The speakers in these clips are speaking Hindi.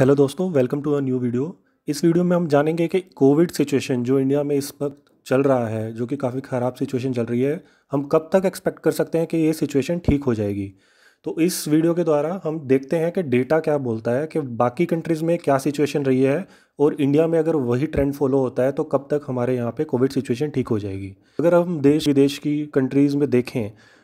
हेलो दोस्तों welcome to a new video इस वीडियो में हम जानेंगे कि कोविड सिचुएशन जो इंडिया में इस वक्त चल रहा है जो कि काफ़ी ख़राब सिचुएशन चल रही है हम कब तक एक्सपेक्ट कर सकते हैं कि ये सिचुएशन ठीक हो जाएगी तो इस वीडियो के द्वारा हम देखते हैं कि डेटा क्या बोलता है कि बाकी कंट्रीज़ में क्या सिचुएशन रही है और इंडिया में अगर वही ट्रेंड फॉलो होता है तो कब तक हमारे यहाँ पर कोविड सिचुएशन ठीक हो जाएगी अगर हम देश विदेश की कंट्रीज़ में देखें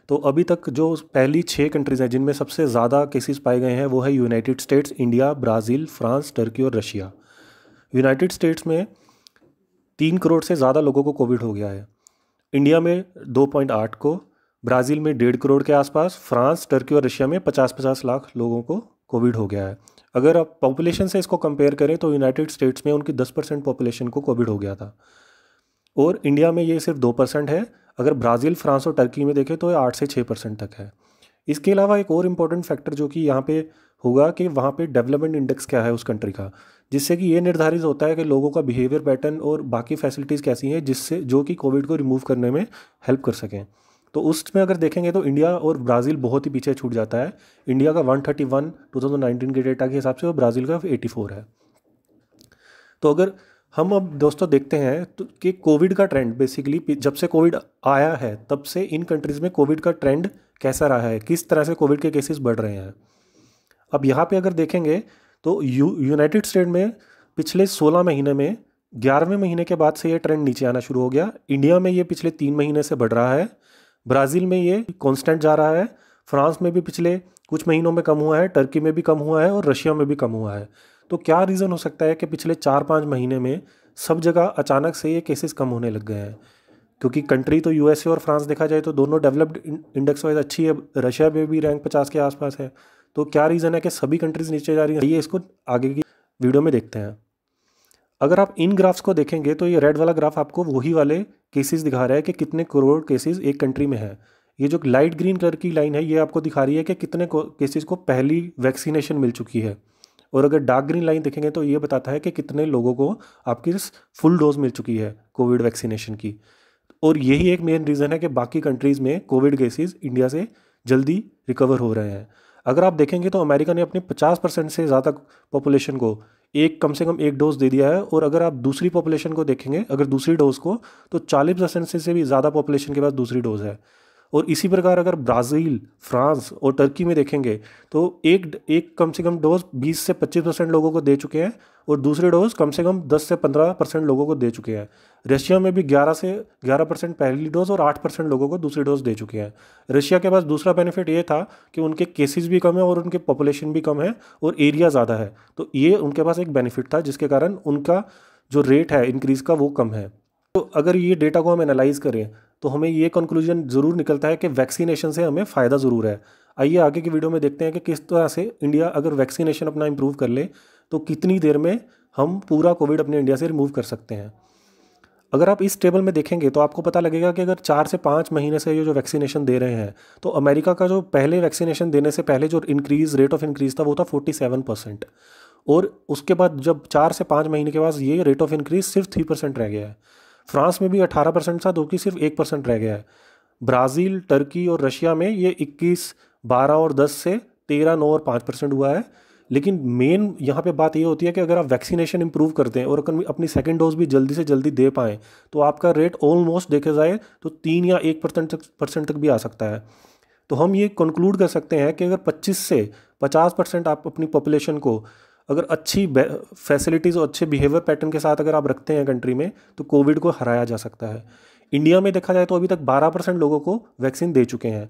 तो अभी तक जो पहली छः कंट्रीज़ हैं जिनमें सबसे ज़्यादा केसेस पाए गए हैं वो है United States India Brazil France Turkey और रशिया यूनाइटेड स्टेट्स में तीन करोड़ से ज़्यादा लोगों को कोविड हो गया है इंडिया में दो पॉइंट आठ को ब्राज़ील में डेढ़ करोड़ के आसपास फ्रांस टर्की और रशिया में पचास पचास लाख लोगों को कोविड हो गया है अगर आप पॉपुलेशन से इसको कंपेयर करें तो यूनाइटेड स्टेट्स में उनकी दस परसेंट पॉपुलेशन को कोविड हो गया था और इंडिया में ये सिर्फ दो परसेंट है अगर ब्राज़ील फ्रांस और टर्की में देखें तो ये आठ से छः परसेंट तक है इसके अलावा एक और इम्पॉर्टेंट फैक्टर जो कि यहाँ पे होगा कि वहाँ पे डेवलपमेंट इंडेक्स क्या है उस कंट्री का जिससे कि ये निर्धारित होता है कि लोगों का बिहेवियर पैटर्न और बाकी फैसिलिटीज़ कैसी हैं जिससे जो कि कोविड को रिमूव करने में हेल्प कर सकें तो उसमें अगर देखेंगे तो इंडिया और ब्राज़ील बहुत ही पीछे छूट जाता है इंडिया का 131 थर्टी के डेटा के हिसाब से और ब्राज़ील का 84 है तो अगर हम अब दोस्तों देखते हैं तो कि कोविड का ट्रेंड बेसिकली जब से कोविड आया है तब से इन कंट्रीज़ में कोविड का ट्रेंड कैसा रहा है किस तरह से कोविड के केसेस बढ़ रहे हैं अब यहाँ पे अगर देखेंगे तो यू यूनाइटेड स्टेट में पिछले 16 महीने में ग्यारहवें महीने के बाद से ये ट्रेंड नीचे आना शुरू हो गया इंडिया में ये पिछले तीन महीने से बढ़ रहा है ब्राज़ील में ये कॉन्स्टेंट जा रहा है फ्रांस में भी पिछले कुछ महीनों में कम हुआ है टर्की में भी कम हुआ है और रशिया में भी कम हुआ है तो क्या रीज़न हो सकता है कि पिछले चार पाँच महीने में सब जगह अचानक से ये केसेस कम होने लग गए हैं क्योंकि कंट्री तो यूएसए और फ्रांस देखा जाए तो दोनों डेवलप्ड इंडेक्स वाइज अच्छी है रशिया में भी रैंक पचास के आसपास है तो क्या रीज़न है कि सभी कंट्रीज़ नीचे जा रही हैं ये इसको आगे की वीडियो में देखते हैं अगर आप इन ग्राफ्स को देखेंगे तो ये रेड वाला ग्राफ आपको वही वाले केसेस दिखा रहा है कि कितने करोड़ केसेस एक कंट्री में है ये जो लाइट ग्रीन कलर की लाइन है ये आपको दिखा रही है कि कितने केसेस को पहली वैक्सीनेशन मिल चुकी है और अगर डार्क ग्रीन लाइन देखेंगे तो ये बताता है कि कितने लोगों को आपकी फुल डोज मिल चुकी है कोविड वैक्सीनेशन की और यही एक मेन रीज़न है कि बाकी कंट्रीज़ में कोविड केसेस इंडिया से जल्दी रिकवर हो रहे हैं अगर आप देखेंगे तो अमेरिका ने अपने 50 परसेंट से ज़्यादा पॉपुलेशन को एक कम से कम एक डोज दे दिया है और अगर आप दूसरी पॉपुलेशन को देखेंगे अगर दूसरी डोज को तो 40 परसेंट से भी ज़्यादा पॉपुलेशन के पास दूसरी डोज है और इसी प्रकार अगर ब्राज़ील फ्रांस और टर्की में देखेंगे तो एक एक कम से कम डोज 20 से 25 परसेंट लोगों को दे चुके हैं और दूसरे डोज कम से कम 10 से 15 परसेंट लोगों को दे चुके हैं रशिया में भी 11 से 11 परसेंट पहली डोज और 8 परसेंट लोगों को दूसरी डोज दे चुके हैं रशिया के पास दूसरा बेनिफिट ये था कि उनके केसेस भी कम है और उनके पॉपुलेशन भी कम है और एरिया ज़्यादा है तो ये उनके पास एक बेनिफिट था जिसके कारण उनका जो रेट है इंक्रीज़ का वो कम है तो अगर ये डेटा को हम एनालाइज करें तो हमें ये कंक्लूजन ज़रूर निकलता है कि वैक्सीनेशन से हमें फ़ायदा ज़रूर है आइए आगे की वीडियो में देखते हैं कि किस तरह से इंडिया अगर वैक्सीनेशन अपना इम्प्रूव कर ले तो कितनी देर में हम पूरा कोविड अपने इंडिया से रिमूव कर सकते हैं अगर आप इस टेबल में देखेंगे तो आपको पता लगेगा कि अगर चार से पाँच महीने से ये जो वैक्सीनेशन दे रहे हैं तो अमेरिका का जो पहले वैक्सीनेशन देने से पहले जो इंक्रीज़ रेट ऑफ इंक्रीज़ था वो था फोर्टी सेवन परसेंट और उसके बाद जब चार से पाँच महीने के बाद ये रेट ऑफ इंक्रीज़ सिर्फ थ्री परसेंट रह गया है फ्रांस में भी 18 परसेंट था जो कि सिर्फ एक परसेंट रह गया है ब्राज़ील टर्की और रशिया में ये 21, 12 और 10 से 13, 9 और 5 परसेंट हुआ है लेकिन मेन यहाँ पे बात ये होती है कि अगर आप वैक्सीनेशन इंप्रूव करते हैं और अपनी सेकेंड डोज भी जल्दी से जल्दी दे पाएँ तो आपका रेट ऑलमोस्ट देखा जाए तो तीन या एक परसेंट तक परसेंट तक भी आ सकता है तो हम ये कंक्लूड कर सकते हैं कि अगर 25 से 50 परसेंट आप अपनी पॉपुलेशन को अगर अच्छी फैसिलिटीज़ और अच्छे बिहेवियर पैटर्न के साथ अगर आप रखते हैं कंट्री में तो कोविड को हराया जा सकता है इंडिया में देखा जाए तो अभी तक 12 परसेंट लोगों को वैक्सीन दे चुके हैं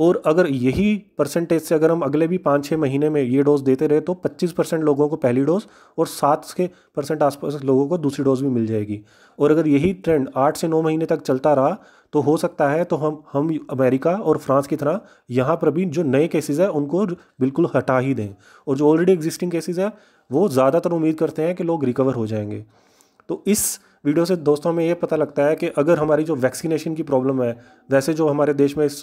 और अगर यही परसेंटेज से अगर हम अगले भी पाँच छः महीने में ये डोज देते रहे तो पच्चीस परसेंट लोगों को पहली डोज और सात के परसेंट आसपास लोगों को दूसरी डोज भी मिल जाएगी और अगर यही ट्रेंड आठ से नौ महीने तक चलता रहा तो हो सकता है तो हम हम अमेरिका और फ्रांस की तरह यहाँ पर भी जो नए केसेज़ हैं उनको बिल्कुल हटा ही दें और जो ऑलरेडी एग्जिस्टिंग केसेज़ हैं वो ज़्यादातर उम्मीद करते हैं कि लोग रिकवर हो जाएंगे तो इस वीडियो से दोस्तों हमें यह पता लगता है कि अगर हमारी जो वैक्सीनेशन की प्रॉब्लम है वैसे जो हमारे देश में इस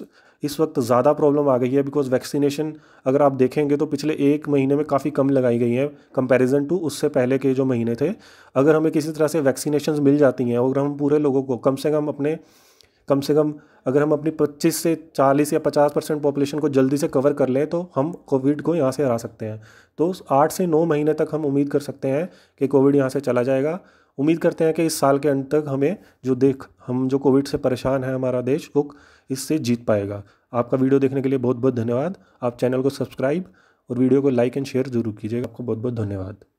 इस वक्त ज़्यादा प्रॉब्लम आ गई है बिकॉज वैक्सीनेशन अगर आप देखेंगे तो पिछले एक महीने में काफ़ी कम लगाई गई है कंपैरिजन टू उससे पहले के जो महीने थे अगर हमें किसी तरह से वैक्सीनेशन मिल जाती हैं अगर हम पूरे लोगों को कम से कम अपने कम से कम अगर हम अपनी 25 से 40 या 50 परसेंट पॉपुलेशन को जल्दी से कवर कर लें तो हम कोविड को यहाँ से हरा सकते हैं तो आठ से नौ महीने तक हम उम्मीद कर सकते हैं कि कोविड यहाँ से चला जाएगा उम्मीद करते हैं कि इस साल के अंत तक हमें जो देख हम जो कोविड से परेशान है हमारा देश वो इससे जीत पाएगा आपका वीडियो देखने के लिए बहुत बहुत धन्यवाद आप चैनल को सब्सक्राइब और वीडियो को लाइक एंड शेयर जरूर कीजिएगा आपको बहुत बहुत धन्यवाद